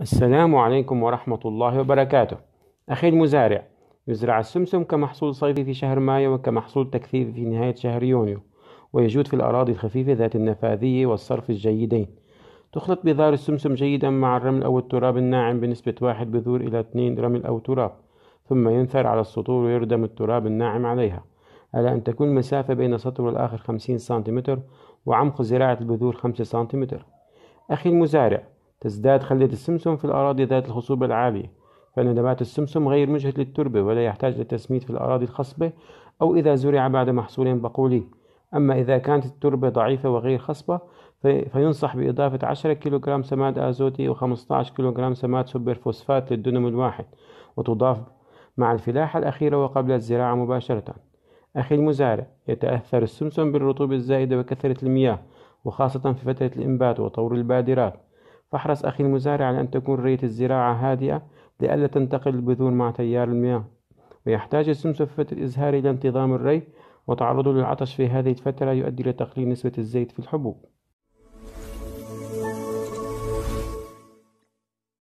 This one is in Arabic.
السلام عليكم ورحمة الله وبركاته أخي المزارع يزرع السمسم كمحصول صيفي في شهر مايو وكمحصول تكثيفي في نهاية شهر يونيو ويجود في الأراضي الخفيفة ذات النفاذية والصرف الجيدين تخلط بذار السمسم جيدا مع الرمل أو التراب الناعم بنسبة واحد بذور إلى اثنين رمل أو تراب ثم ينثر على السطور ويردم التراب الناعم عليها على أن تكون المسافة بين سطر والآخر خمسين سنتيمتر وعمق زراعة البذور خمسة سنتيمتر أخي المزارع تزداد خلية السمسم في الأراضي ذات الخصوبة العالية فإن نبات السمسم غير مجهد للتربة ولا يحتاج للتسميد في الأراضي الخصبة أو إذا زرع بعد محصول بقولي أما إذا كانت التربة ضعيفة وغير خصبة فينصح بإضافة 10 كيلوغرام سماد أزوتي و15 كيلوغرام سماد سوبر فوسفات للدنم الواحد وتضاف مع الفلاحة الأخيرة وقبل الزراعة مباشرة أخي المزارع يتأثر السمسم بالرطوبة الزائدة وكثرة المياه وخاصة في فترة الإنبات وطور البادرات فاحرص أخي المزارع على أن تكون رية الزراعة هادئة لئلا تنتقل البذور مع تيار المياه ويحتاج السمسم في الإزهار إلى انتظام الري وتعرضه للعطش في هذه الفترة يؤدي إلى تقليل نسبة الزيت في الحبوب